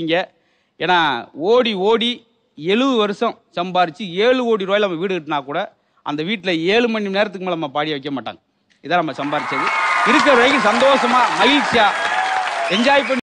இங்கே ஏன்னா ஓடி ஓடி எழுபது வருஷம் சம்பாரித்து ஏழு கோடி ரூபாயில் நம்ம வீடு கட்டினா கூட அந்த வீட்டில் ஏழு மணி நேரத்துக்கு மேலே நம்ம பாடி வைக்க மாட்டாங்க இதான் நம்ம சம்பாரிச்சது இருக்கிற வரைக்கும் சந்தோஷமாக மகிழ்ச்சியாக என்ஜாய் பண்ணி